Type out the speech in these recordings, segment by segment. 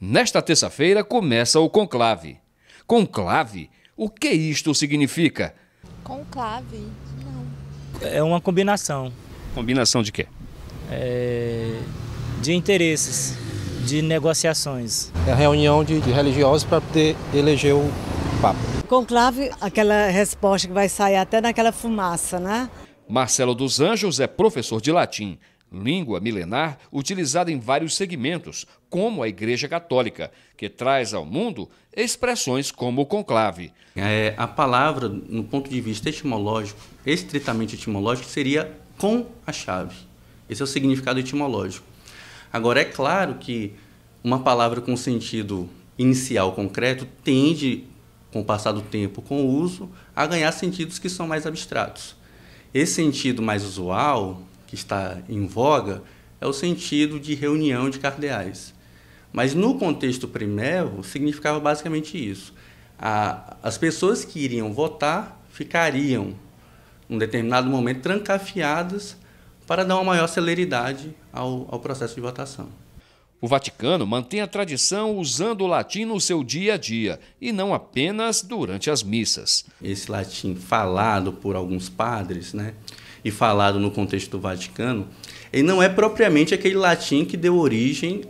Nesta terça-feira começa o conclave. Conclave? O que isto significa? Conclave? Não. É uma combinação. Combinação de quê? É... de interesses, de negociações. É a reunião de, de religiosos para poder eleger o Papa. Conclave, aquela resposta que vai sair até naquela fumaça, né? Marcelo dos Anjos é professor de latim língua milenar utilizada em vários segmentos, como a Igreja Católica, que traz ao mundo expressões como o conclave. É, a palavra, no ponto de vista etimológico, estritamente etimológico, seria com a chave. Esse é o significado etimológico. Agora, é claro que uma palavra com sentido inicial concreto tende, com o passar do tempo, com o uso, a ganhar sentidos que são mais abstratos. Esse sentido mais usual, que está em voga é o sentido de reunião de cardeais. Mas no contexto primero, significava basicamente isso. A, as pessoas que iriam votar ficariam, num determinado momento, trancafiadas para dar uma maior celeridade ao, ao processo de votação. O Vaticano mantém a tradição usando o latim no seu dia a dia e não apenas durante as missas. Esse latim falado por alguns padres, né, e falado no contexto do Vaticano, ele não é propriamente aquele latim que deu origem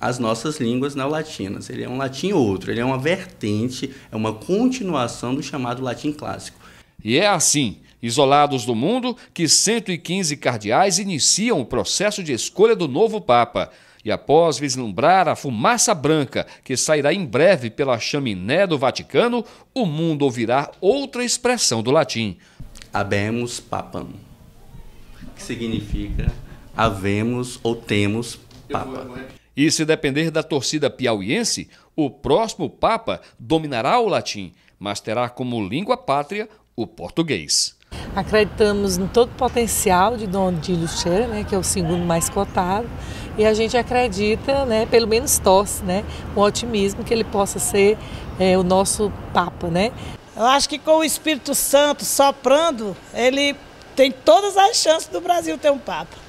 às nossas línguas neolatinas. Ele é um latim outro, ele é uma vertente, é uma continuação do chamado latim clássico. E é assim, isolados do mundo, que 115 cardeais iniciam o processo de escolha do novo Papa. E após vislumbrar a fumaça branca que sairá em breve pela chaminé do Vaticano, o mundo ouvirá outra expressão do latim habemus papam, que significa havemos ou temos papa. E se depender da torcida piauiense, o próximo papa dominará o latim, mas terá como língua pátria o português. Acreditamos em todo o potencial de Dom Dílio Cheira, né, que é o segundo mais cotado, e a gente acredita, né, pelo menos torce, né, com otimismo que ele possa ser é, o nosso Papa, né? Eu acho que com o Espírito Santo soprando, ele tem todas as chances do Brasil ter um Papa.